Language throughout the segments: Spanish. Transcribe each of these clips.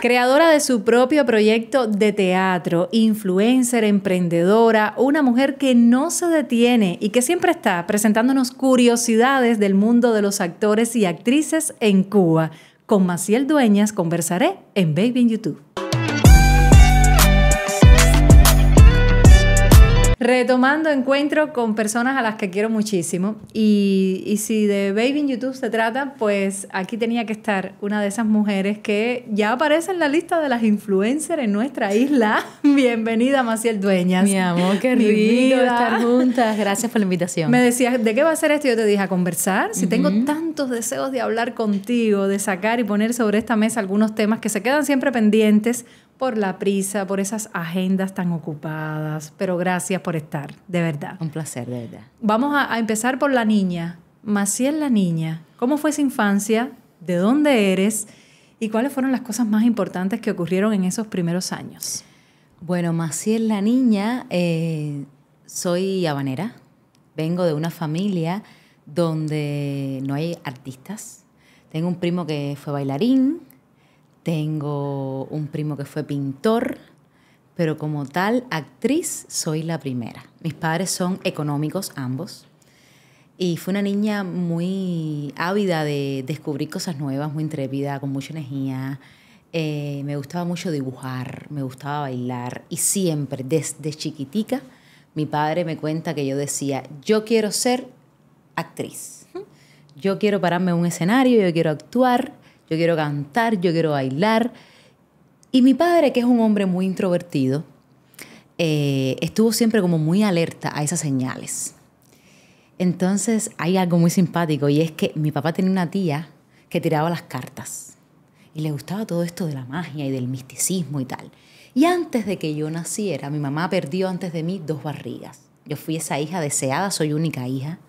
Creadora de su propio proyecto de teatro, influencer, emprendedora, una mujer que no se detiene y que siempre está presentándonos curiosidades del mundo de los actores y actrices en Cuba. Con Maciel Dueñas conversaré en Baby en YouTube. Retomando encuentro con personas a las que quiero muchísimo. Y, y si de Baby in YouTube se trata, pues aquí tenía que estar una de esas mujeres que ya aparece en la lista de las influencers en nuestra isla. Bienvenida, Maciel Dueñas. Mi amor, qué lindo estar juntas. Gracias por la invitación. Me decías, ¿de qué va a ser esto? Yo te dije, a conversar. Si tengo tantos deseos de hablar contigo, de sacar y poner sobre esta mesa algunos temas que se quedan siempre pendientes por la prisa, por esas agendas tan ocupadas, pero gracias por estar, de verdad. Un placer, de verdad. Vamos a, empezar por la niña. Maciel, la niña, ¿cómo fue su infancia? ¿De dónde eres? ¿Y cuáles fueron las cosas más importantes que ocurrieron en esos primeros años? Bueno, Maciel, la niña, eh, soy habanera. Vengo de una familia donde no hay artistas. Tengo un primo que fue bailarín, tengo un primo que fue pintor, pero como tal actriz soy la primera. Mis padres son económicos ambos. Y fue una niña muy ávida de descubrir cosas nuevas, muy intrépida, con mucha energía. Eh, me gustaba mucho dibujar, me gustaba bailar. Y siempre, desde chiquitica, mi padre me cuenta que yo decía, yo quiero ser actriz. Yo quiero pararme en un escenario, yo quiero actuar yo quiero cantar, yo quiero bailar. Y mi padre, que es un hombre muy introvertido, eh, estuvo siempre como muy alerta a esas señales. Entonces hay algo muy simpático y es que mi papá tenía una tía que tiraba las cartas y le gustaba todo esto de la magia y del misticismo y tal. Y antes de que yo naciera, mi mamá perdió antes de mí dos barrigas. Yo fui esa hija deseada, soy única hija.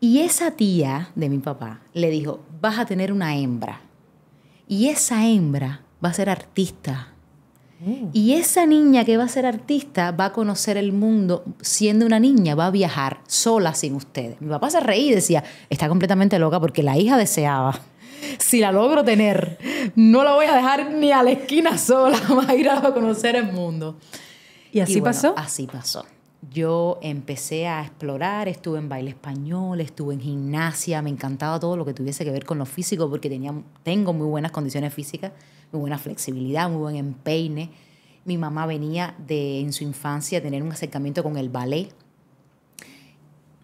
Y esa tía de mi papá le dijo, vas a tener una hembra. Y esa hembra va a ser artista. Oh. Y esa niña que va a ser artista va a conocer el mundo siendo una niña, va a viajar sola sin ustedes. Mi papá se reía y decía, está completamente loca porque la hija deseaba si la logro tener, no la voy a dejar ni a la esquina sola, va a ir a conocer el mundo. ¿Y así pasó? Así pasó yo empecé a explorar, estuve en baile español, estuve en gimnasia, me encantaba todo lo que tuviese que ver con lo físico porque tenía, tengo muy buenas condiciones físicas, muy buena flexibilidad, muy buen empeine. Mi mamá venía de en su infancia a tener un acercamiento con el ballet,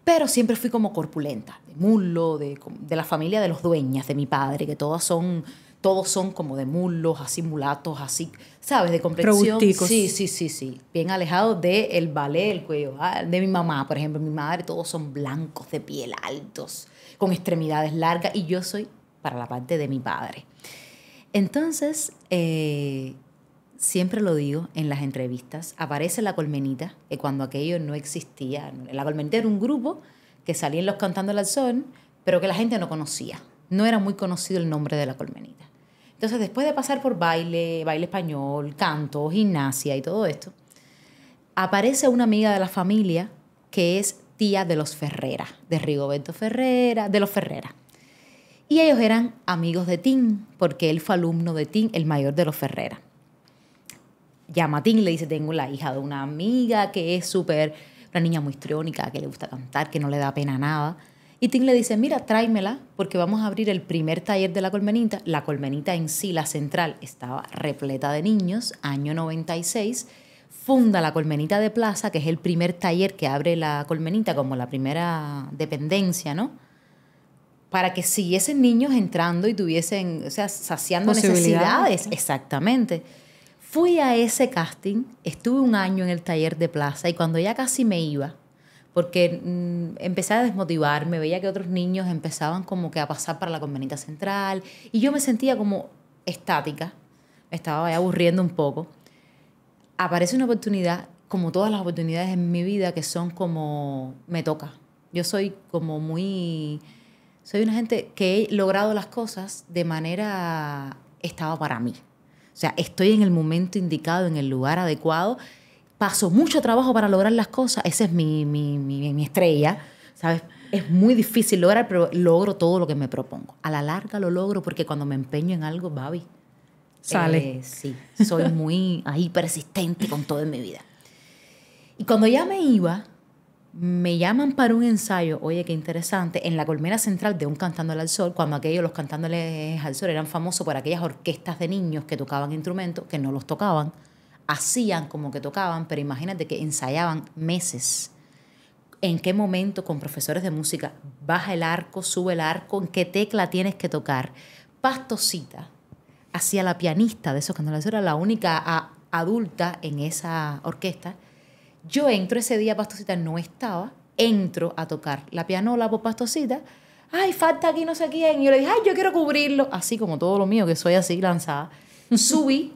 pero siempre fui como corpulenta, de muslo, de, de la familia de los dueñas, de mi padre, que todas son todos son como de mulos, así mulatos, así, ¿sabes? De complexión. Sí, sí, sí, sí. Bien alejados del el ballet, el cuello. Ah, de mi mamá, por ejemplo, mi madre, todos son blancos, de piel altos, con extremidades largas, y yo soy para la parte de mi padre. Entonces, eh, siempre lo digo en las entrevistas, aparece la colmenita, que cuando aquello no existía. La colmenita era un grupo que salían los cantando el alzón, pero que la gente no conocía. No era muy conocido el nombre de la colmenita. Entonces, después de pasar por baile, baile español, canto, gimnasia y todo esto, aparece una amiga de la familia que es tía de los Ferrera, de Rigoberto Ferrera, de los Ferrera. Y ellos eran amigos de Tim, porque él fue alumno de Tim, el mayor de los Ferrera. Llama a Tim le dice, tengo la hija de una amiga que es súper, una niña muy histriónica, que le gusta cantar, que no le da pena nada y Tim le dice, mira, tráemela porque vamos a abrir el primer taller de la colmenita. La colmenita en sí, la central, estaba repleta de niños, año 96. Funda la colmenita de plaza, que es el primer taller que abre la colmenita como la primera dependencia, ¿no? Para que siguiesen niños entrando y tuviesen, o sea, saciando necesidades. Exactamente. Fui a ese casting, estuve un año en el taller de plaza y cuando ya casi me iba, porque mm, empecé a desmotivarme, veía que otros niños empezaban como que a pasar para la convenita central y yo me sentía como estática, estaba aburriendo un poco. Aparece una oportunidad, como todas las oportunidades en mi vida, que son como me toca. Yo soy como muy... Soy una gente que he logrado las cosas de manera... Estaba para mí. O sea, estoy en el momento indicado, en el lugar adecuado paso mucho trabajo para lograr las cosas, esa es mi, mi, mi, mi estrella, ¿sabes? Es muy difícil lograr, pero logro todo lo que me propongo. A la larga lo logro porque cuando me empeño en algo, baby, sale. Eh, sí, soy muy ahí persistente con todo en mi vida. Y cuando ya me iba, me llaman para un ensayo, oye, qué interesante, en la colmena central de un Cantándole al Sol, cuando aquellos, los Cantándoles al Sol, eran famosos por aquellas orquestas de niños que tocaban instrumentos, que no los tocaban, hacían como que tocaban, pero imagínate que ensayaban meses. ¿En qué momento con profesores de música baja el arco, sube el arco, en qué tecla tienes que tocar? Pastosita hacía la pianista de esos canales, era la única adulta en esa orquesta. Yo entro ese día, Pastosita no estaba, entro a tocar la pianola por Pastosita. Ay, falta aquí no sé quién. Y yo le dije, ay, yo quiero cubrirlo. Así como todo lo mío, que soy así lanzada. Subí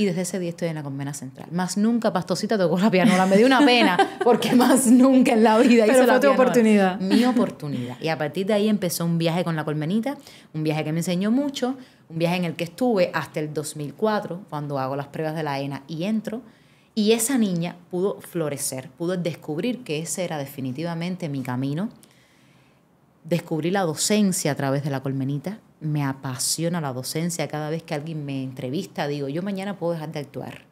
y desde ese día estoy en la convena central. Más nunca Pastosita tocó la pianola. Me dio una pena porque más nunca en la vida Pero fue tu oportunidad. Mi oportunidad. Y a partir de ahí empezó un viaje con la colmenita, un viaje que me enseñó mucho, un viaje en el que estuve hasta el 2004, cuando hago las pruebas de la ENA y entro. Y esa niña pudo florecer, pudo descubrir que ese era definitivamente mi camino. Descubrí la docencia a través de la colmenita, me apasiona la docencia. Cada vez que alguien me entrevista, digo, yo mañana puedo dejar de actuar.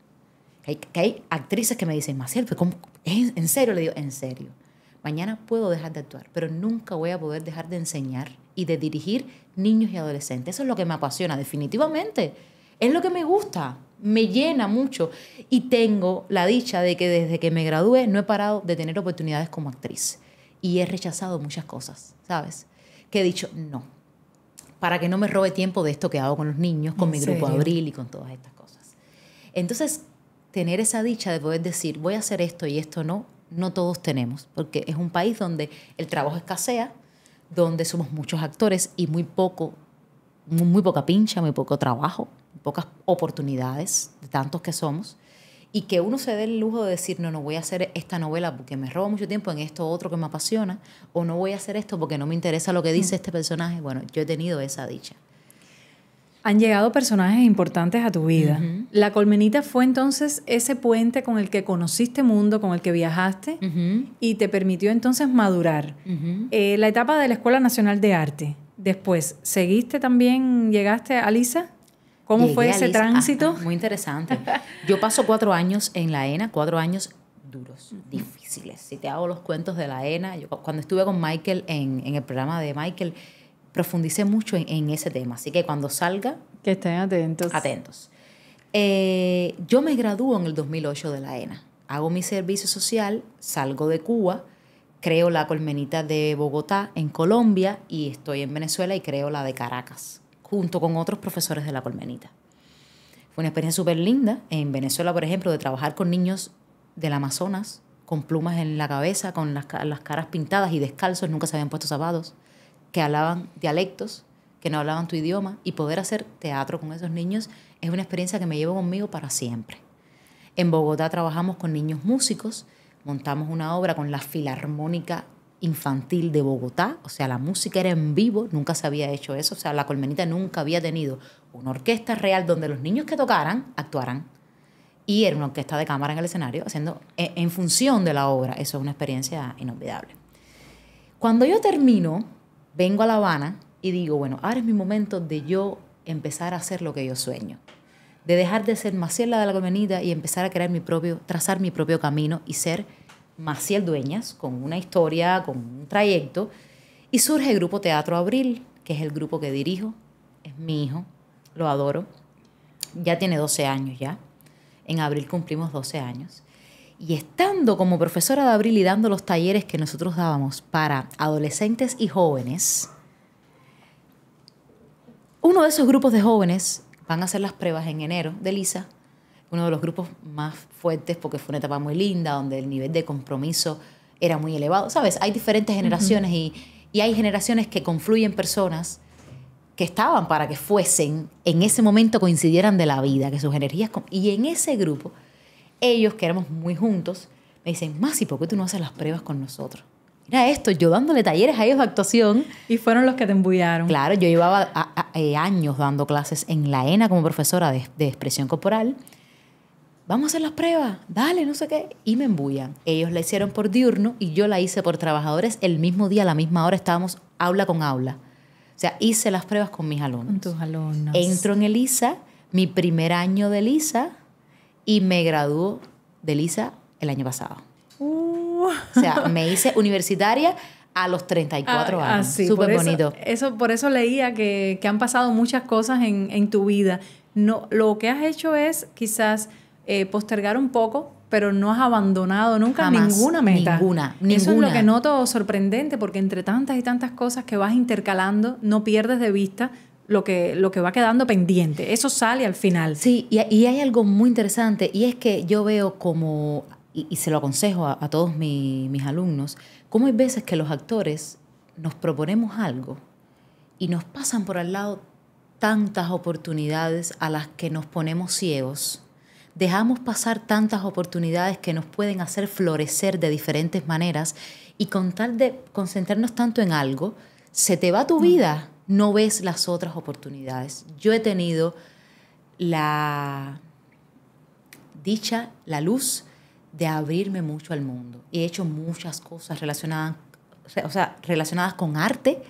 Que hay, actrices que me dicen, Maciel, pues, ¿en serio? Le digo, en serio. Mañana puedo dejar de actuar, pero nunca voy a poder dejar de enseñar y de dirigir niños y adolescentes. Eso es lo que me apasiona, definitivamente. Es lo que me gusta, me llena mucho. Y tengo la dicha de que desde que me gradué no he parado de tener oportunidades como actriz. Y he rechazado muchas cosas, ¿sabes? Que he dicho, no, para que no me robe tiempo de esto que hago con los niños, con mi grupo Abril y con todas estas cosas. Entonces, tener esa dicha de poder decir, voy a hacer esto y esto no, no todos tenemos, porque es un país donde el trabajo escasea, donde somos muchos actores y muy poco, muy poca pincha, muy poco trabajo, pocas oportunidades de tantos que somos y que uno se dé el lujo de decir, no, no voy a hacer esta novela porque me roba mucho tiempo en esto otro que me apasiona, o no voy a hacer esto porque no me interesa lo que dice este personaje. Bueno, yo he tenido esa dicha. Han llegado personajes importantes a tu vida. La colmenita fue entonces ese puente con el que conociste mundo, con el que viajaste y te permitió entonces madurar. Eh, la etapa de la Escuela Nacional de Arte. Después, ¿seguiste también, llegaste a Lisa? ¿Cómo fue ese tránsito? muy interesante. Yo paso cuatro años en la ENA, cuatro años duros, difíciles. Si te hago los cuentos de la ENA, cuando estuve con Michael en, el programa de Michael, profundicé mucho en, ese tema. Así que cuando salga... Que estén atentos. Atentos. Eh, yo me gradúo en el 2008 de la ENA. Hago mi servicio social, salgo de Cuba, creo la colmenita de Bogotá en Colombia y estoy en Venezuela y creo la de Caracas junto con otros profesores de la colmenita. Fue una experiencia súper linda en Venezuela, por ejemplo, de trabajar con niños del Amazonas, con plumas en la cabeza, con las, caras pintadas y descalzos, nunca se habían puesto zapatos, que hablaban dialectos, que no hablaban tu idioma, y poder hacer teatro con esos niños es una experiencia que me llevo conmigo para siempre. En Bogotá trabajamos con niños músicos, montamos una obra con la Filarmónica infantil de Bogotá, o sea, la música era en vivo, nunca se había hecho eso, o sea, la colmenita nunca había tenido una orquesta real donde los niños que tocaran actuaran y era una orquesta de cámara en el escenario, haciendo e, en función de la obra, eso es una experiencia inolvidable. Cuando yo termino, vengo a La Habana y digo, bueno, ahora es mi momento de yo empezar a hacer lo que yo sueño, de dejar de ser Maciela de la Colmenita y empezar a crear mi propio, trazar mi propio camino y ser Maciel Dueñas, con una historia, con un trayecto, y surge el grupo Teatro Abril, que es el grupo que dirijo, es mi hijo, lo adoro, ya tiene 12 años ya, en abril cumplimos 12 años, y estando como profesora de abril y dando los talleres que nosotros dábamos para adolescentes y jóvenes, uno de esos grupos de jóvenes van a hacer las pruebas en enero de Lisa uno de los grupos más fuertes porque fue una etapa muy linda, donde el nivel de compromiso era muy elevado. ¿Sabes? Hay diferentes generaciones y, hay generaciones que confluyen personas que estaban para que fuesen, en ese momento coincidieran de la vida, que sus energías... Y en ese grupo, ellos que éramos muy juntos, me dicen, Masi, ¿por qué tú no haces las pruebas con nosotros? Mira esto, yo dándole talleres a ellos de actuación. Y fueron los que te embullaron. Claro, yo llevaba eh, años dando clases en la ENA como profesora de expresión corporal vamos a hacer las pruebas, dale, no sé qué, y me embullan. Ellos la hicieron por diurno y yo la hice por trabajadores el mismo día, a la misma hora, estábamos aula con aula. O sea, hice las pruebas con mis alumnos. Con tus alumnos. Entro en ELISA, mi primer año de ELISA, y me graduó de ELISA el año pasado. Uh. O sea, me hice universitaria a los 34 ah, años. Súper bonito. Eso, por eso leía que, han pasado muchas cosas en, tu vida. No, lo que has hecho es quizás eh, postergar un poco, pero no has abandonado nunca ninguna meta. Ninguna, ninguna. Eso es lo que noto sorprendente, porque entre tantas y tantas cosas que vas intercalando, no pierdes de vista lo que, lo que va quedando pendiente. Eso sale al final. Sí, y, y hay algo muy interesante, y es que yo veo como, y, se lo aconsejo a, todos mis alumnos, como hay veces que los actores nos proponemos algo y nos pasan por al lado tantas oportunidades a las que nos ponemos ciegos dejamos pasar tantas oportunidades que nos pueden hacer florecer de diferentes maneras y con tal de concentrarnos tanto en algo, se te va tu mm. vida, no ves las otras oportunidades. Yo he tenido la dicha, la luz de abrirme mucho al mundo. He hecho muchas cosas relacionadas, relacionadas con arte,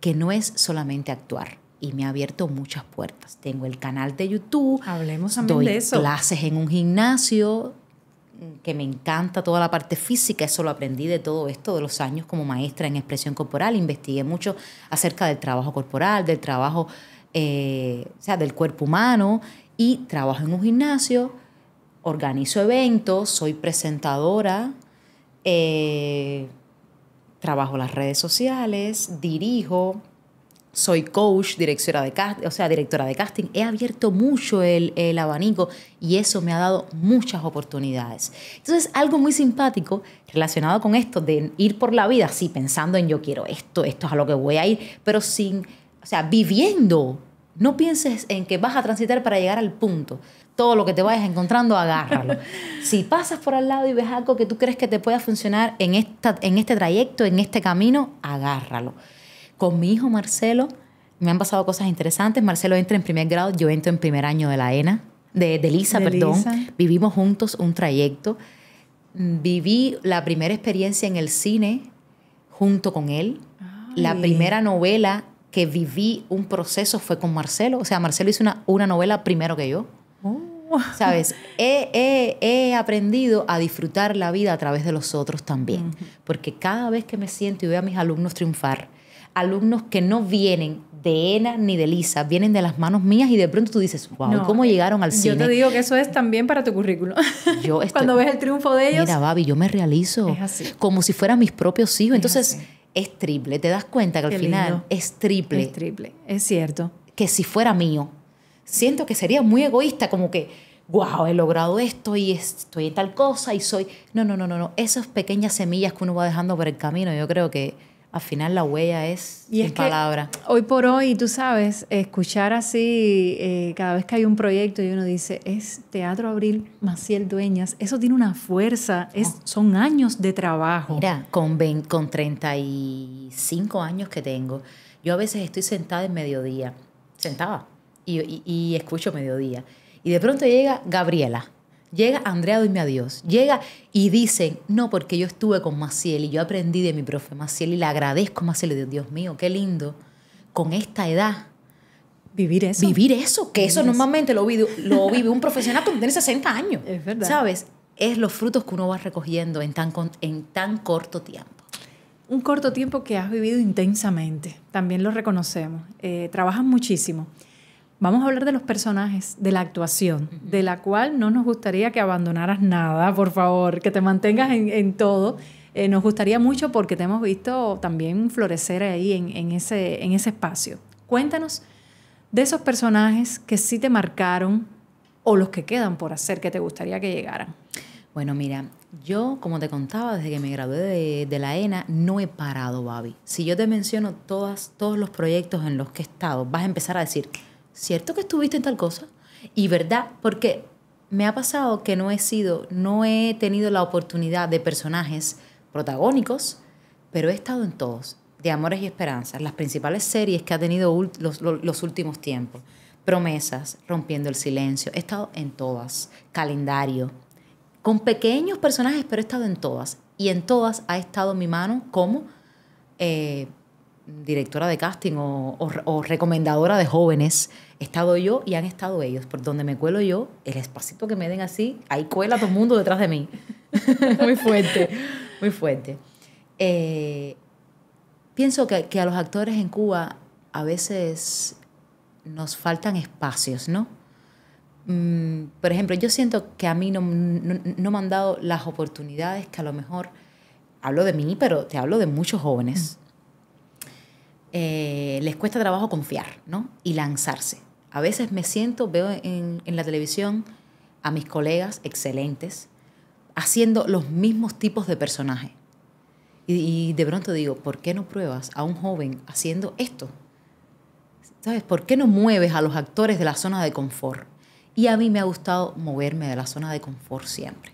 que no es solamente actuar y me ha abierto muchas puertas. Tengo el canal de YouTube. Hablemos de eso. clases en un gimnasio que me encanta toda la parte física, eso lo aprendí de todo esto, de los años como maestra en expresión corporal, investigué mucho acerca del trabajo corporal, del trabajo, eh, o sea, del cuerpo humano, y trabajo en un gimnasio, organizo eventos, soy presentadora, eh, trabajo las redes sociales, dirijo, soy coach, directora de casting, o sea, directora de casting. He abierto mucho el, abanico y eso me ha dado muchas oportunidades. Entonces, algo muy simpático relacionado con esto de ir por la vida, sí, pensando en yo quiero esto, esto es a lo que voy a ir, pero sin, o sea, viviendo. No pienses en que vas a transitar para llegar al punto. Todo lo que te vayas encontrando, agárralo. si pasas por al lado y ves algo que tú crees que te pueda funcionar en, en este trayecto, en este camino, agárralo. Con mi hijo Marcelo me han pasado cosas interesantes. Marcelo entra en primer grado, yo entro en primer año de la ENA, de, de perdón. Vivimos juntos un trayecto. Viví la primera experiencia en el cine junto con él. La primera novela que viví un proceso fue con Marcelo. O sea, Marcelo hizo una, una novela primero que yo. Oh. ¿Sabes? He, aprendido a disfrutar la vida a través de los otros también. Porque cada vez que me siento y veo a mis alumnos triunfar, alumnos que no vienen de Ena ni de Lisa, vienen de las manos mías y de pronto tú dices, wow, ¿cómo eh, llegaron al cine? Yo te digo que eso es también para tu currículo. Cuando ves el triunfo de ellos. Mira, Babi, yo me realizo como si fueran mis propios hijos. Entonces, es triple. Te das cuenta que al final es triple. Es triple, es cierto. Que si fuera mío, siento que sería muy egoísta, como que, wow, he logrado esto y estoy en tal cosa y soy... No, no, no, no, no. Esas pequeñas semillas que uno va dejando por el camino, yo creo que al final la huella es y Hoy por hoy, tú sabes, escuchar así, eh, cada vez que hay un proyecto y uno dice, es Teatro Abril Maciel Dueñas, eso tiene una fuerza, es, oh. son años de trabajo. con, con 35 años que tengo, yo a veces estoy sentada en mediodía, sentada, y escucho mediodía, y de pronto llega Gabriela Llega Andrea a Adiós, llega y dicen, no, porque yo estuve con Maciel y yo aprendí de mi profe Maciel y le agradezco a Maciel. Y Dios mío, qué lindo, con esta edad. Vivir eso. Vivir eso, que eso, normalmente lo vive, un profesional que tiene 60 años. Es verdad. ¿Sabes? Es los frutos que uno va recogiendo en tan, en tan corto tiempo. Un corto tiempo que has vivido intensamente, también lo reconocemos. Eh, trabajas muchísimo. Vamos a hablar de los personajes, de la actuación, de la cual no nos gustaría que abandonaras nada, por favor, que te mantengas en, todo. Eh, nos gustaría mucho porque te hemos visto también florecer ahí en, ese, en ese espacio. Cuéntanos de esos personajes que sí te marcaron o los que quedan por hacer que te gustaría que llegaran. Bueno, mira, yo, como te contaba, desde que me gradué de, la ENA, no he parado, Babi. Si yo te menciono todas, todos los proyectos en los que he estado, vas a empezar a decir, ¿cierto que estuviste en tal cosa? Y verdad, porque me ha pasado que no he sido, no he tenido la oportunidad de personajes protagónicos, pero he estado en todos, de Amores y Esperanzas, las principales series que ha tenido los, últimos tiempos. Promesas, Rompiendo el Silencio, he estado en todas, calendario, con pequeños personajes, pero he estado en todas. Y en todas ha estado mi mano como eh, directora de casting o, recomendadora de jóvenes, he estado yo y han estado ellos. Por donde me cuelo yo, el espacito que me den así, ahí cuela todo el mundo detrás de mí. muy fuerte, muy fuerte. Eh, pienso que, a los actores en Cuba a veces nos faltan espacios, ¿no? Mm, por ejemplo, yo siento que a mí no, me han dado las oportunidades que a lo mejor, hablo de mí, pero te hablo de muchos jóvenes. Eh, les cuesta trabajo confiar ¿no? y lanzarse. A veces me siento, veo en, en la televisión a mis colegas excelentes haciendo los mismos tipos de personajes. Y, de pronto digo, ¿por qué no pruebas a un joven haciendo esto? ¿Sabes? ¿Por qué no mueves a los actores de la zona de confort? Y a mí me ha gustado moverme de la zona de confort siempre.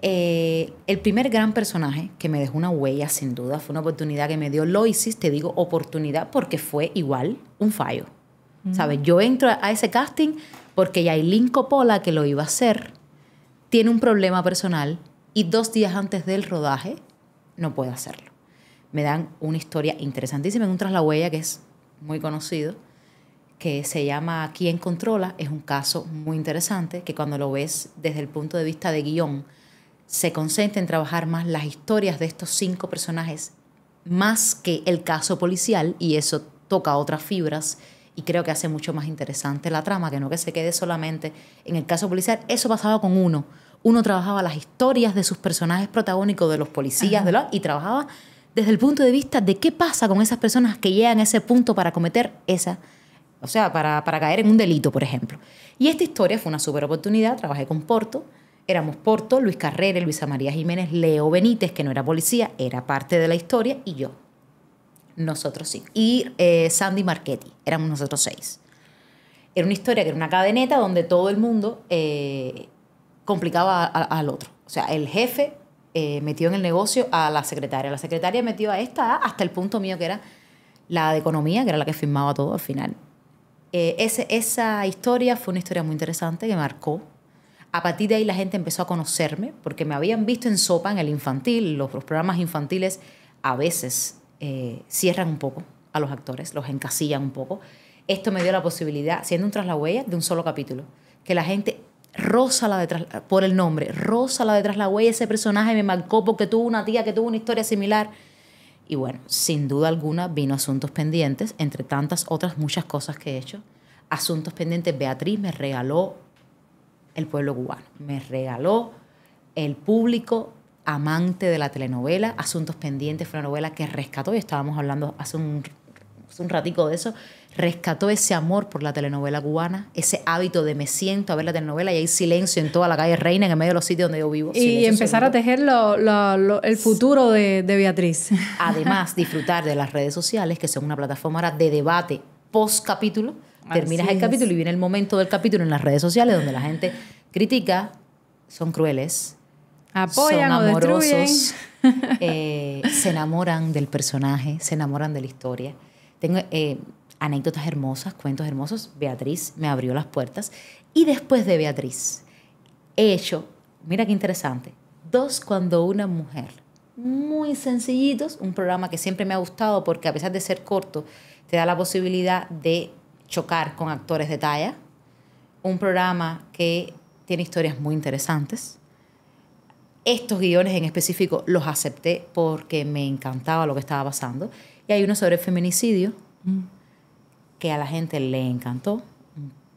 Eh, el primer gran personaje que me dejó una huella, sin duda, fue una oportunidad que me dio Loisis, te digo oportunidad porque fue igual un fallo. Mm. ¿Sabes? Yo entro a ese casting porque Yailin Coppola, que lo iba a hacer, tiene un problema personal y dos días antes del rodaje no puede hacerlo. Me dan una historia interesantísima en un Tras la Huella que es muy conocido, que se llama ¿Quién controla? Es un caso muy interesante que cuando lo ves desde el punto de vista de guión, se concentra en trabajar más las historias de estos cinco personajes más que el caso policial y eso toca otras fibras y creo que hace mucho más interesante la trama, que no que se quede solamente en el caso policial. Eso pasaba con uno. Uno trabajaba las historias de sus personajes protagónicos, de los policías, de los, y trabajaba desde el punto de vista de qué pasa con esas personas que llegan a ese punto para cometer esa, o sea, para, para caer en un delito, por ejemplo. Y esta historia fue una super oportunidad, trabajé con Porto, éramos Porto, Luis Carrere, Luisa María Jiménez, Leo Benítez, que no era policía, era parte de la historia, y yo. Nosotros sí. Y eh, Sandy Marchetti, éramos nosotros seis. Era una historia que era una cadeneta donde todo el mundo eh, complicaba al otro. O sea, el jefe eh, metió en el negocio a la secretaria, la secretaria metió a esta hasta el punto mío que era la de economía, que era la que firmaba todo al final. esa historia fue una historia muy interesante que marcó a partir de ahí la gente empezó a conocerme porque me habían visto en sopa en el infantil. Los, programas infantiles a veces eh, cierran un poco a los actores, los encasillan un poco. Esto me dio la posibilidad, siendo un tras huella, de un solo capítulo. Que la gente Rosa la detrás, por el nombre, Rosa la detrás la huella, ese personaje me marcó porque tuvo una tía que tuvo una historia similar. Y bueno, sin duda alguna vino Asuntos Pendientes, entre tantas otras muchas cosas que he hecho. Asuntos Pendientes, Beatriz me regaló el pueblo cubano. Me regaló el público amante de la telenovela, Asuntos Pendientes fue una novela que rescató, y estábamos hablando hace un, un ratico de eso, rescató ese amor por la telenovela cubana, ese hábito de me siento a ver la telenovela y hay silencio en toda la calle Reina, en medio de los sitios donde yo vivo. Y empezar a tejer el futuro de, Beatriz. Además, disfrutar de las redes sociales, que son una plataforma de debate post capítulo terminas el capítulo y viene el momento del capítulo en las redes sociales donde la gente critica, son crueles, apoyan son amorosos, eh, se enamoran del personaje, se enamoran de la historia. Tengo eh, anécdotas hermosas, cuentos hermosos. Beatriz me abrió las puertas y después de Beatriz he hecho, mira qué interesante, dos cuando una mujer, muy sencillitos, un programa que siempre me ha gustado porque a pesar de ser corto te da la posibilidad de chocar con actores de talla. Un programa que tiene historias muy interesantes. Estos guiones en específico los acepté porque me encantaba lo que estaba pasando. Y hay uno sobre el feminicidio mm. que a la gente le encantó.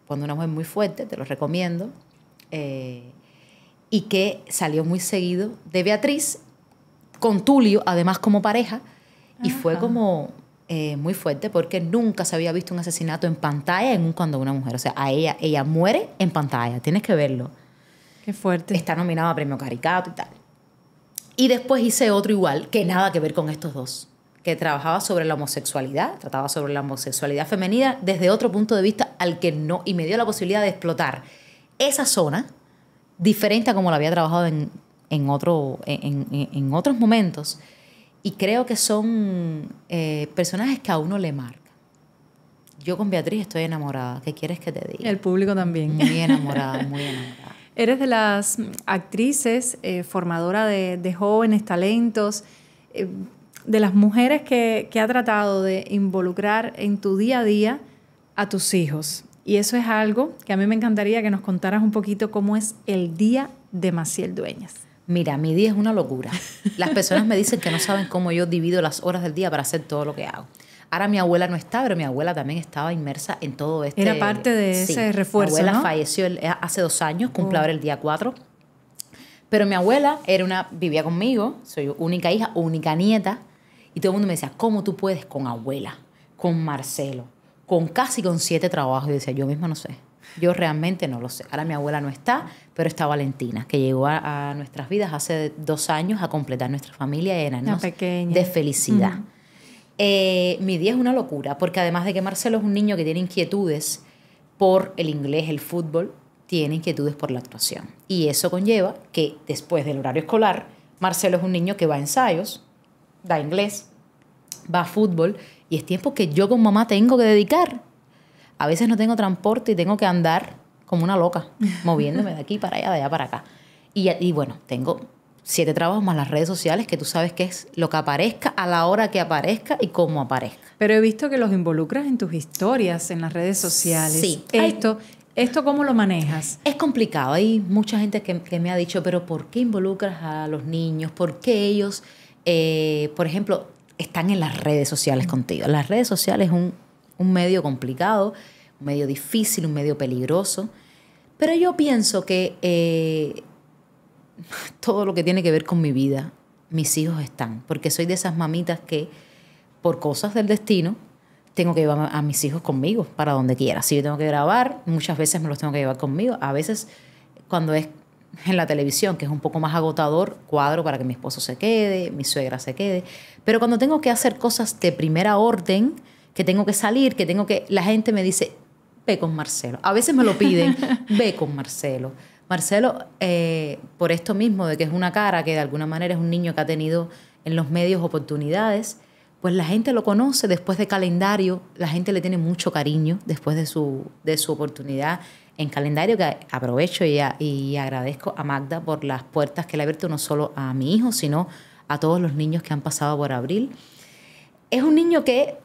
Cuando una mujer muy fuerte, te lo recomiendo. Eh, y que salió muy seguido de Beatriz con Tulio, además como pareja. Y ah, fue como, eh, muy fuerte porque nunca se había visto un asesinato en pantalla en un cuando una mujer. O sea, a ella, ella muere en pantalla, tienes que verlo. Qué fuerte. Está nominada a premio Caricato y tal. Y después hice otro igual, que nada que ver con estos dos, que trabajaba sobre la homosexualidad, trataba sobre la homosexualidad femenina desde otro punto de vista al que no, y me dio la posibilidad de explotar esa zona, diferente a como la había trabajado en, en otros momentos y creo que son eh, personajes que a uno le marcan. Yo con Beatriz estoy enamorada. ¿Qué quieres que te diga? El público también. Muy enamorada, muy enamorada. Eres de las actrices, eh, formadora de, jóvenes talentos, eh, de las mujeres que, que ha tratado de involucrar en tu día a día a tus hijos. Y eso es algo que a mí me encantaría que nos contaras un poquito cómo es el día de Maciel Dueñas. Mira, mi día es una locura. Las personas me dicen que no saben cómo yo divido las horas del día para hacer todo lo que hago. Ahora mi abuela no está, pero mi abuela también estaba inmersa en todo este... Era parte de ese refuerzo, Mi abuela falleció eh, hace dos años, cumple oh. ahora el día cuatro. Pero mi abuela era una, vivía conmigo, soy única hija, única nieta, y todo el mundo me decía, ¿cómo tú puedes con abuela, con Marcelo, con casi con siete trabajos? Y decía, yo misma no sé. Yo realmente no lo sé. Ahora mi abuela no está, pero está Valentina, que llegó a, nuestras vidas hace dos años a completar nuestra familia y llenarnos de felicidad. Eh, mi día es una locura, porque además de que Marcelo es un niño que tiene inquietudes por el inglés, el fútbol, tiene inquietudes por la actuación. Y eso conlleva que después del horario escolar, Marcelo es un niño que va a ensayos, da inglés, va a fútbol, y es tiempo que yo como mamá tengo que dedicar a veces no tengo transporte y tengo que andar como una loca, moviéndome de aquí para allá, de allá para acá. Y, y bueno, tengo siete trabajos más las redes sociales, que tú sabes que es lo que aparezca a la hora que aparezca y cómo aparezca. Pero he visto que los involucras en tus historias, en las redes sociales. Sí. Esto, ¿Esto cómo lo manejas? Es complicado. Hay mucha gente que, me ha dicho, pero ¿por qué involucras a los niños? ¿Por qué ellos, eh, por ejemplo, están en las redes sociales contigo? Las redes sociales es un un medio complicado, un medio difícil, un medio peligroso. Pero yo pienso que eh, todo lo que tiene que ver con mi vida, mis hijos están, porque soy de esas mamitas que por cosas del destino tengo que llevar a mis hijos conmigo para donde quiera. Si yo tengo que grabar, muchas veces me los tengo que llevar conmigo. A veces cuando es en la televisión, que es un poco más agotador, cuadro para que mi esposo se quede, mi suegra se quede. Pero cuando tengo que hacer cosas de primera orden, que tengo que salir, que tengo que... La gente me dice, ve con Marcelo. A veces me lo piden, ve con Marcelo. Marcelo, eh, por esto mismo, de que es una cara, que de alguna manera es un niño que ha tenido en los medios oportunidades, pues la gente lo conoce después de calendario, la gente le tiene mucho cariño después de su, de su oportunidad en calendario, que aprovecho y agradezco a Magda por las puertas que le ha abierto no solo a mi hijo, sino a todos los niños que han pasado por abril. Es un niño que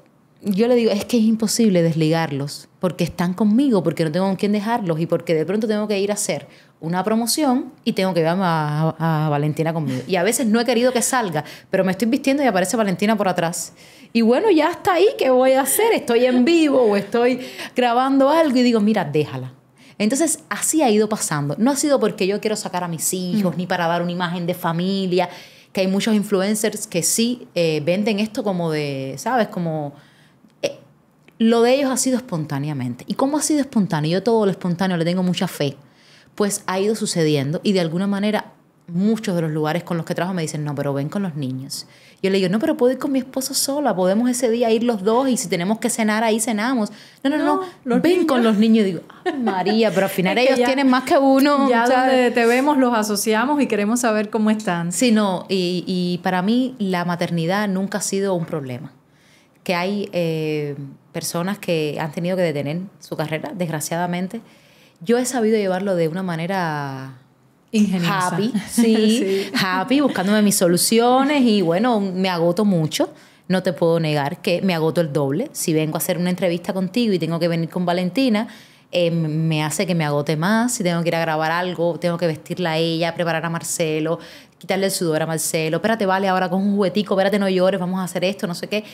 yo le digo, es que es imposible desligarlos, porque están conmigo, porque no tengo con quién dejarlos y porque de pronto tengo que ir a hacer una promoción y tengo que ir a, Valentina conmigo. Y a veces no he querido que salga, pero me estoy vistiendo y aparece Valentina por atrás. Y bueno, ya está ahí, ¿qué voy a hacer? Estoy en vivo o estoy grabando algo y digo, mira, déjala. Entonces, así ha ido pasando. No ha sido porque yo quiero sacar a mis hijos, mm. ni para dar una imagen de familia, que hay muchos influencers que sí eh, venden esto como de, ¿sabes? Como lo de ellos ha sido espontáneamente. ¿Y cómo ha sido espontáneo? Yo todo lo espontáneo le tengo mucha fe. Pues ha ido sucediendo y de alguna manera muchos de los lugares con los que trabajo me dicen, no, pero ven con los niños. Yo le digo, no, pero puedo ir con mi esposo sola, podemos ese día ir los dos y si tenemos que cenar ahí cenamos. No, no, no, ven con los niños. Y Digo, ah, María, pero al final ellos tienen más que uno. Ya te vemos los asociamos y queremos saber cómo están. Sí, no, y para mí la maternidad nunca ha sido un problema que hay eh, personas que han tenido que detener su carrera, desgraciadamente. Yo he sabido llevarlo de una manera Ingeniosa. Happy, sí, happy, buscándome mis soluciones y bueno, me agoto mucho. No te puedo negar que me agoto el doble. Si vengo a hacer una entrevista contigo y tengo que venir con Valentina, eh, me hace que me agote más. Si tengo que ir a grabar algo, tengo que vestirla a ella, preparar a Marcelo, quitarle el sudor a Marcelo. Espérate, vale, ahora con un juguetico, espérate, no llores, vamos a hacer esto, no sé qué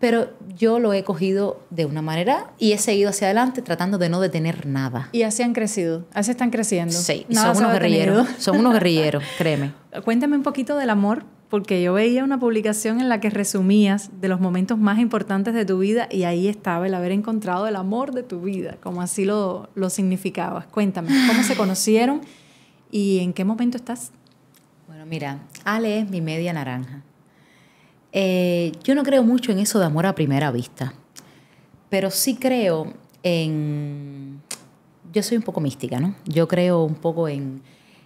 pero yo lo he cogido de una manera y he seguido hacia adelante tratando de no detener nada. Y así han crecido, así están creciendo. Sí, son unos guerrilleros, son unos guerrilleros, créeme. Cuéntame un poquito del amor, porque yo veía una publicación en la que resumías de los momentos más importantes de tu vida y ahí estaba el haber encontrado el amor de tu vida, como así lo, lo significabas. Cuéntame, ¿cómo se conocieron y en qué momento estás? Bueno, mira, Ale es mi media naranja. Eh, yo no creo mucho en eso de amor a primera vista, pero sí creo en... Yo soy un poco mística, ¿no? Yo creo un poco en,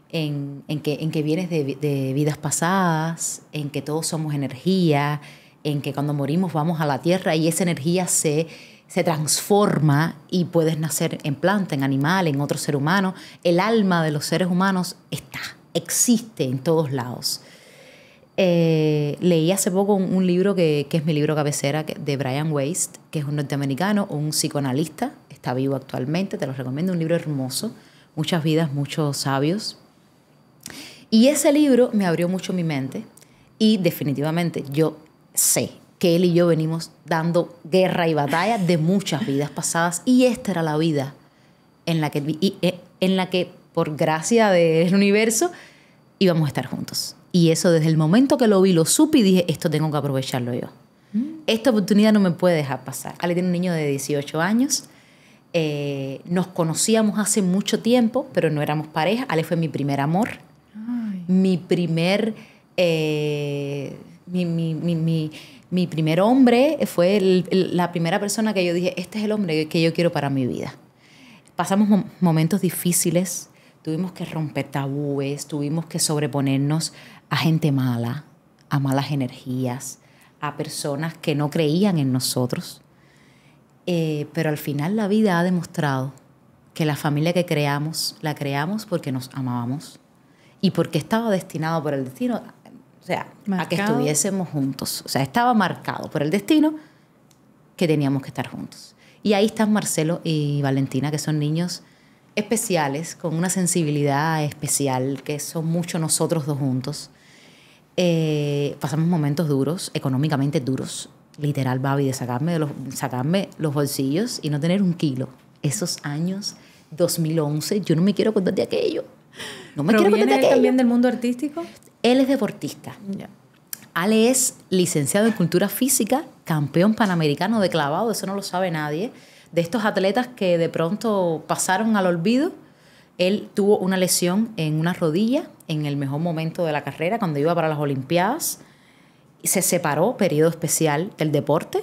en, que, en que, vienes de, de vidas pasadas, en que todos somos energía, en que cuando morimos vamos a la tierra y esa energía se se transforma y puedes nacer en planta, en animal, en otro ser humano. El alma de los seres humanos está, existe en todos lados. Eh, leí hace poco un, libro que, es mi libro cabecera de Brian Waste que es un norteamericano, un psicoanalista, está vivo actualmente, te lo recomiendo, un libro hermoso, muchas vidas, muchos sabios. Y ese libro me abrió mucho mi mente y definitivamente yo sé que él y yo venimos dando guerra y batalla de muchas vidas pasadas y esta era la vida en la que, eh, en la que por gracia del universo íbamos a estar juntos. Y eso desde el momento que lo vi, lo supe y dije, esto tengo que aprovecharlo yo. Mm. Esta oportunidad no me puede dejar pasar. Ale tiene un niño de 18 años. Eh, nos conocíamos hace mucho tiempo, pero no éramos pareja. Ale fue mi primer amor. Mi primer... Eh, mi, primer hombre fue la primera persona que yo dije, este es el hombre que yo quiero para mi vida. Pasamos momentos difíciles, Tuvimos que romper tabúes, tuvimos que sobreponernos a gente mala, a malas energías, a personas que no creían en nosotros. Eh, pero al final la vida ha demostrado que la familia que creamos, la creamos porque nos amábamos y porque estaba destinado por el destino, o sea, a que estuviésemos juntos. O sea, estaba marcado por el destino que teníamos que estar juntos. Y ahí están Marcelo y Valentina, que son niños especiales, con una sensibilidad especial, que son mucho nosotros dos juntos. Eh, pasamos momentos duros, económicamente duros. Literal, Babi, de sacarme, de los, sacarme los bolsillos y no tener un kilo. Esos años, 2011, yo no me quiero contar de aquello. No me quiero contar de aquello. también del mundo artístico? Él es deportista. Ale es licenciado en cultura física, campeón panamericano de clavado, eso no lo sabe nadie de estos atletas que de pronto pasaron al olvido. Él tuvo una lesión en una rodilla en el mejor momento de la carrera, cuando iba para las Olimpiadas. y Se separó, periodo especial del deporte,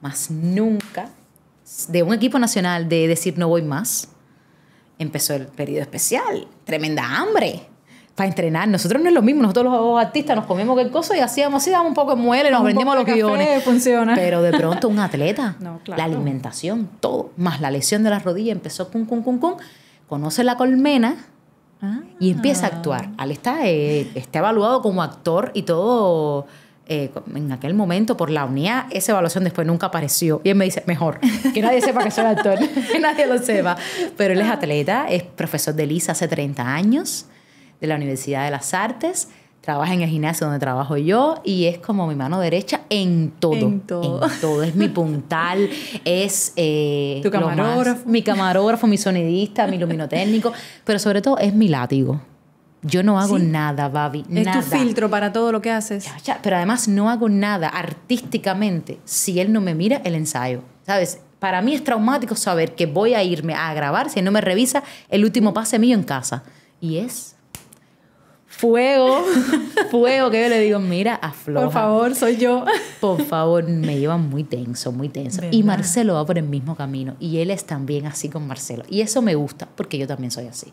más nunca, de un equipo nacional de decir no voy más. Empezó el periodo especial, tremenda hambre para entrenar. Nosotros no es lo mismo, nosotros los artistas nos comemos qué cosa y hacíamos así, damos un poco de muele, nos vendimos los guiones. Funciona. Pero de pronto un atleta, la alimentación, todo, más la lesión de la rodilla, empezó con con con con conoce la colmena y empieza a ah. actuar. Al está, eh, está evaluado como actor y todo. Eh, en aquel momento por la unidad, esa evaluación después nunca apareció. Y él me dice, mejor, que nadie sepa que soy actor, que nadie lo sepa. Pero él es ah. atleta, es profesor de LISA hace 30 años de la Universidad de las Artes, trabaja en el gimnasio donde trabajo yo y es como mi mano derecha en todo. En todo. En todo. Es mi puntal, es... Eh, tu camarógrafo. mi camarógrafo, mi sonidista, mi luminotécnico, pero sobre todo es mi látigo. Yo no hago nada, Babi. Es tu filtro para todo lo que haces. Pero además no hago nada artísticamente si él no me mira el ensayo. ¿Sabes? Para mí es traumático saber que voy a irme a grabar si él no me revisa el último pase mío en casa. Y es fuego, fuego, que yo le digo, mira, afloja. Por favor, soy yo. Por favor, me llevan muy tenso, muy tenso. Y Marcelo va por el mismo camino y él es también así con Marcelo. Y eso me gusta porque yo también soy así.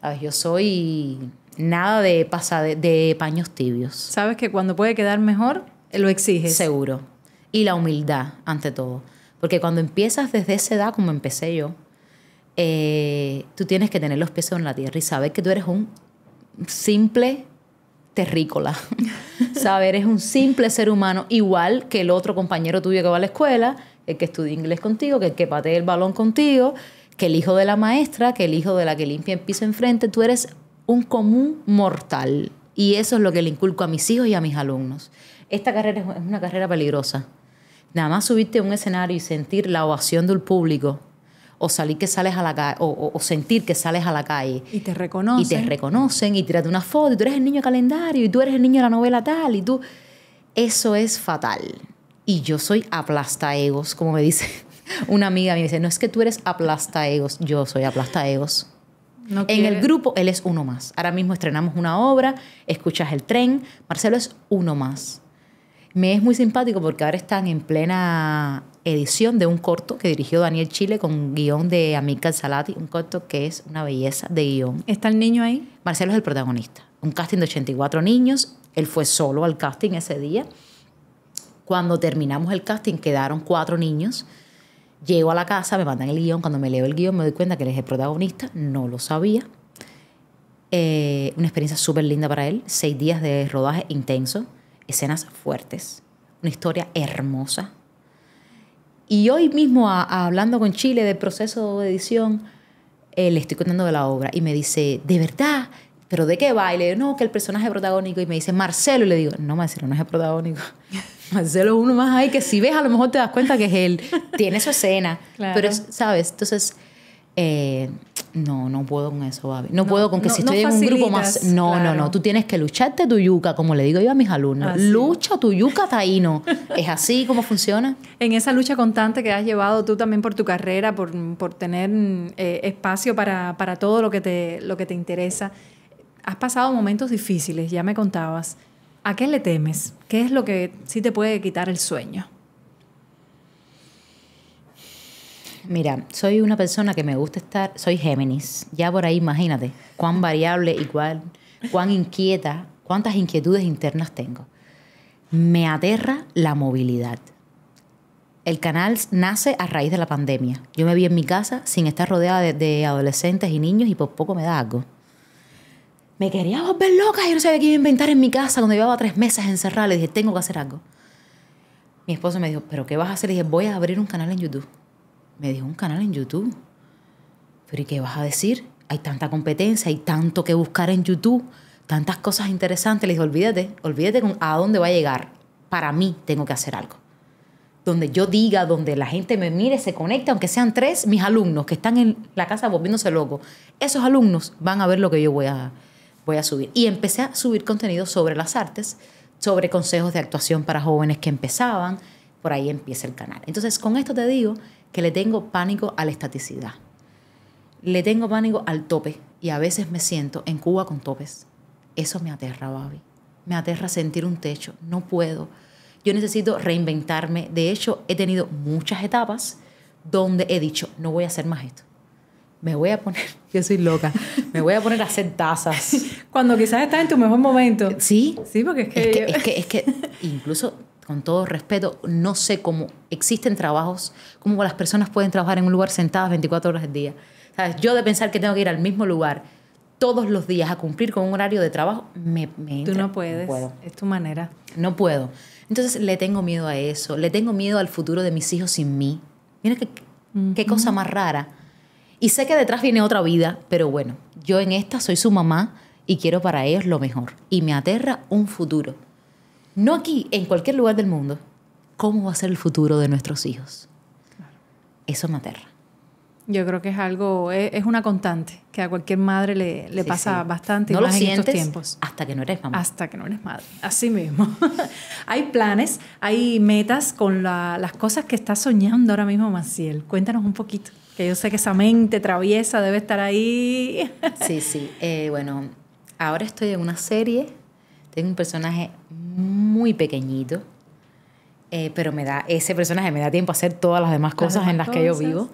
¿Sabes? Yo soy nada de, de, paños tibios. Sabes que cuando puede quedar mejor, lo exiges. Seguro. Y la humildad, ante todo. Porque cuando empiezas desde esa edad, como empecé yo, eh, tú tienes que tener los pies en la tierra y saber que tú eres un simple terrícola. Saber, es un simple ser humano, igual que el otro compañero tuyo que va a la escuela, el que estudia inglés contigo, que el que patea el balón contigo, que el hijo de la maestra, que el hijo de la que limpia el piso enfrente. Tú eres un común mortal. Y eso es lo que le inculco a mis hijos y a mis alumnos. Esta carrera es una carrera peligrosa. Nada más subirte a un escenario y sentir la ovación del público o salir que sales a la calle, o, sentir que sales a la calle. Y te reconocen. Y te reconocen, y tírate una foto, y tú eres el niño de calendario, y tú eres el niño de la novela tal, y tú... Eso es fatal. Y yo soy aplastaegos, como me dice una amiga, me dice, no es que tú eres aplastaegos, yo soy aplastaegos. No en el grupo él es uno más. Ahora mismo estrenamos una obra, escuchas el tren, Marcelo es uno más. Me es muy simpático porque ahora están en plena edición de un corto que dirigió Daniel Chile con guión de Amica Salati, un corto que es una belleza de guión. ¿Está el niño ahí? Marcelo es el protagonista. Un casting de 84 niños, él fue solo al casting ese día. Cuando terminamos el casting quedaron cuatro niños. Llego a la casa, me mandan el guión, cuando me leo el guión me doy cuenta que él es el protagonista, no lo sabía. Eh, una experiencia súper linda para él, seis días de rodaje intenso escenas fuertes, una historia hermosa. Y hoy mismo, hablando con Chile del proceso de edición, eh, le estoy contando de la obra y me dice, ¿de verdad? ¿Pero de qué baile? No, que el personaje protagónico. Y me dice, Marcelo. Y le digo, no, Marcelo no es el protagónico. Marcelo uno más ahí que si ves, a lo mejor te das cuenta que es él. Tiene su escena. Pero, ¿sabes? Entonces, eh, no, no puedo con eso, Babi. No, puedo con que si estoy en un grupo más. No, no, no. Tú tienes que lucharte tu yuca, como le digo yo a mis alumnos. Ah, lucha tu yuca taíno. ¿Es así como funciona? En esa lucha constante que has llevado tú también por tu carrera, por, por tener eh, espacio para, para, todo lo que, te, lo que te interesa, has pasado momentos difíciles, ya me contabas. ¿A qué le temes? ¿Qué es lo que sí te puede quitar el sueño? Mira, soy una persona que me gusta estar, soy Géminis, ya por ahí imagínate cuán variable y cuán, inquieta, cuántas inquietudes internas tengo. Me aterra la movilidad. El canal nace a raíz de la pandemia. Yo me vi en mi casa sin estar rodeada de, adolescentes y niños y por poco me da algo. Me quería volver loca, yo no sabía qué iba a inventar en mi casa cuando llevaba tres meses encerrada. Le dije, tengo que hacer algo. Mi esposo me dijo, ¿pero qué vas a hacer? Le dije, voy a abrir un canal en YouTube me dijo un canal en YouTube. Pero ¿y qué vas a decir? Hay tanta competencia, hay tanto que buscar en YouTube, tantas cosas interesantes. Le dije, olvídate, olvídate a dónde va a llegar. Para mí tengo que hacer algo. Donde yo diga, donde la gente me mire, se conecte, aunque sean tres, mis alumnos que están en la casa volviéndose locos. Esos alumnos van a ver lo que yo voy a, voy a subir. Y empecé a subir contenido sobre las artes, sobre consejos de actuación para jóvenes que empezaban, por ahí empieza el canal. Entonces, con esto te digo que le tengo pánico a la estaticidad. Le tengo pánico al tope y a veces me siento en Cuba con topes. Eso me aterra, Babi. Me aterra sentir un techo. No puedo. Yo necesito reinventarme. De hecho, he tenido muchas etapas donde he dicho, no voy a hacer más esto. Me voy a poner, yo soy loca, me voy a poner a hacer tazas. Cuando quizás estás en tu mejor momento. Sí. Sí, porque es que... es que, es que incluso con todo respeto, no sé cómo existen trabajos, cómo las personas pueden trabajar en un lugar sentadas 24 horas al día. ¿Sabes? Yo de pensar que tengo que ir al mismo lugar todos los días a cumplir con un horario de trabajo, me... Tú no puedes, puedo. es tu manera. No puedo. Entonces le tengo miedo a eso, le tengo miedo al futuro de mis hijos sin mí. Mira qué, qué cosa más rara. Y sé que detrás viene otra vida, pero bueno, yo en esta soy su mamá y quiero para ellos lo mejor. Y me aterra un futuro no aquí, en cualquier lugar del mundo, cómo va a ser el futuro de nuestros hijos. Eso me aterra. Yo creo que es algo, es, una constante que a cualquier madre le, pasa bastante. No y lo tiempos. hasta que no eres mamá. Hasta que no eres madre. Así mismo. hay planes, hay metas con las cosas que está soñando ahora mismo Maciel. Cuéntanos un poquito, que yo sé que esa mente traviesa debe estar ahí. sí, sí. Eh, bueno, ahora estoy en una serie tengo un personaje muy pequeñito, eh, pero me da, ese personaje me da tiempo a hacer todas las demás cosas en las que yo vivo.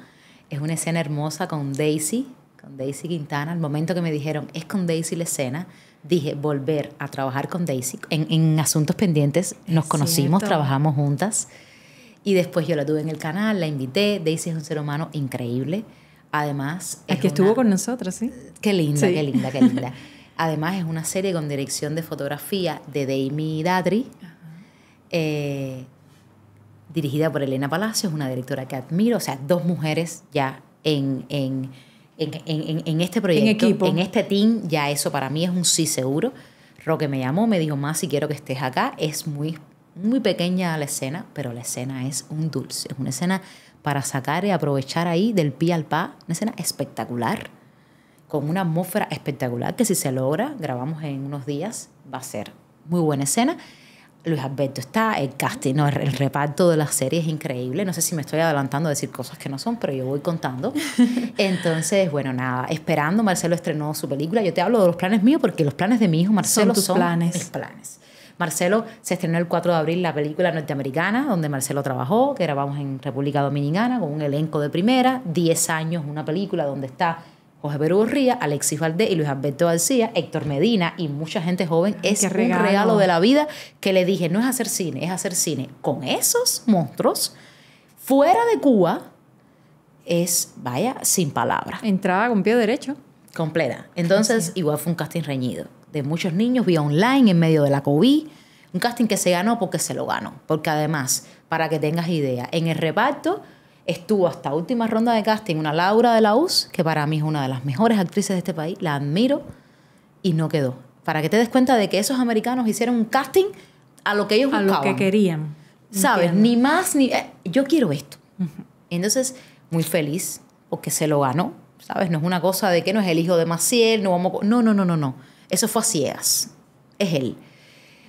Es una escena hermosa con Daisy, con Daisy Quintana. Al momento que me dijeron, es con Daisy la escena, dije, volver a trabajar con Daisy. En, en asuntos pendientes nos conocimos, trabajamos juntas. Y después yo la tuve en el canal, la invité. Daisy es un ser humano increíble. Además. Es que estuvo con nosotros, ¿sí? Qué linda, qué linda, qué linda. Además, es una serie con dirección de fotografía de Dami Dadri, eh, dirigida por Elena Palacios, una directora que admiro. O sea, dos mujeres ya en, en, en, en este proyecto, equipo. en este team, ya eso para mí es un sí seguro. Roque me llamó, me dijo, más si quiero que estés acá. Es muy, muy pequeña la escena, pero la escena es un dulce. Es una escena para sacar y aprovechar ahí del pie al pa. Una escena espectacular con una atmósfera espectacular que si se logra, grabamos en unos días, va a ser muy buena escena. Luis Alberto está, el casting, el reparto de la serie es increíble. No sé si me estoy adelantando a decir cosas que no son, pero yo voy contando. Entonces, bueno, nada, esperando, Marcelo estrenó su película. Yo te hablo de los planes míos porque los planes de mi hijo Marcelo son, planes. planes. Marcelo se estrenó el 4 de abril la película norteamericana donde Marcelo trabajó, que grabamos en República Dominicana con un elenco de primera, 10 años, una película donde está José Perú Alexis Valdés y Luis Alberto García, Héctor Medina y mucha gente joven. es un regalo de la vida que le dije, no es hacer cine, es hacer cine con esos monstruos fuera de Cuba. Es, vaya, sin palabras. Entraba con pie derecho. Completa. Entonces, igual fue un casting reñido. De muchos niños, vía online, en medio de la COVID. Un casting que se ganó porque se lo ganó. Porque además, para que tengas idea, en el reparto Estuvo hasta última ronda de casting una Laura de la UZ, que para mí es una de las mejores actrices de este país, la admiro, y no quedó. Para que te des cuenta de que esos americanos hicieron un casting a lo que ellos buscaban. A lo que querían. ¿Sabes? Ni más ni... Eh, yo quiero esto. Entonces, muy feliz, porque se lo ganó, ¿sabes? No es una cosa de que no es el hijo de Maciel, no vamos... No, no, no, no, no. Eso fue a ciegas. Es él.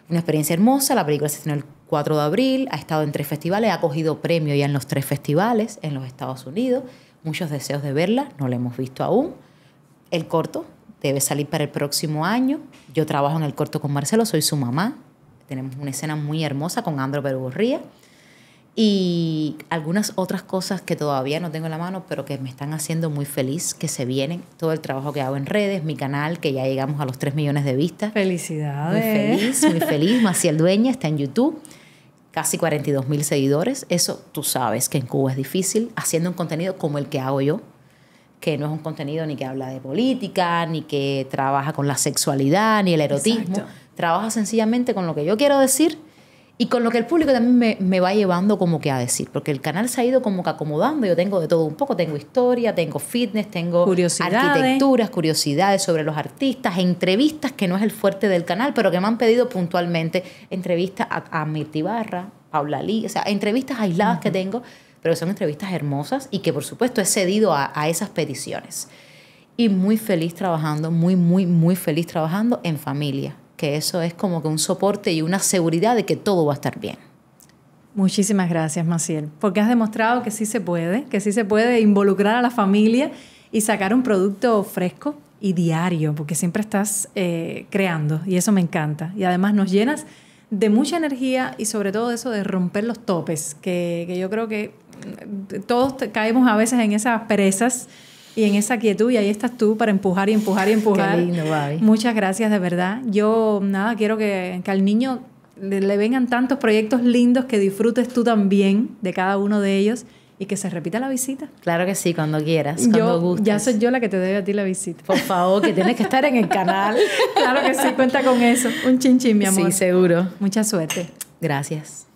Una experiencia hermosa, la película se estrenó el 4 de abril, ha estado en tres festivales, ha cogido premio ya en los tres festivales en los Estados Unidos. Muchos deseos de verla, no la hemos visto aún. El corto debe salir para el próximo año. Yo trabajo en el corto con Marcelo, soy su mamá. Tenemos una escena muy hermosa con Andro Perugorría. Y algunas otras cosas que todavía no tengo en la mano, pero que me están haciendo muy feliz, que se vienen. Todo el trabajo que hago en redes, mi canal, que ya llegamos a los 3 millones de vistas. Felicidades. Muy feliz, muy feliz. Maciel Dueña está en YouTube casi 42 mil seguidores. Eso tú sabes que en Cuba es difícil, haciendo un contenido como el que hago yo, que no es un contenido ni que habla de política, ni que trabaja con la sexualidad, ni el erotismo. Trabaja sencillamente con lo que yo quiero decir y con lo que el público también me, me, va llevando como que a decir, porque el canal se ha ido como que acomodando, yo tengo de todo un poco, tengo historia, tengo fitness, tengo arquitecturas, curiosidades sobre los artistas, entrevistas, que no es el fuerte del canal, pero que me han pedido puntualmente, entrevistas a, a Mirti Barra, Paula Lee, o sea, entrevistas aisladas que tengo, pero son entrevistas hermosas y que por supuesto he cedido a, a esas peticiones. Y muy feliz trabajando, muy, muy, muy feliz trabajando en familia que eso es como que un soporte y una seguridad de que todo va a estar bien. Muchísimas gracias, Maciel, porque has demostrado que sí se puede, que sí se puede involucrar a la familia y sacar un producto fresco y diario, porque siempre estás eh, creando y eso me encanta. Y además nos llenas de mucha energía y sobre todo eso de romper los topes, que, que yo creo que mm, todos caemos a veces en esas perezas y en esa quietud y ahí estás tú para empujar y empujar y empujar. Qué Muchas gracias de verdad. Yo nada, quiero que, que al niño le, vengan tantos proyectos lindos que disfrutes tú también de cada uno de ellos y que se repita la visita. Claro que sí, cuando quieras, cuando yo, gustes. Ya soy yo la que te debe a ti la visita. Por favor, que tienes que estar en el canal. claro que sí, cuenta con eso. Un chinchín, mi amor. Sí, seguro. Mucha suerte. Gracias.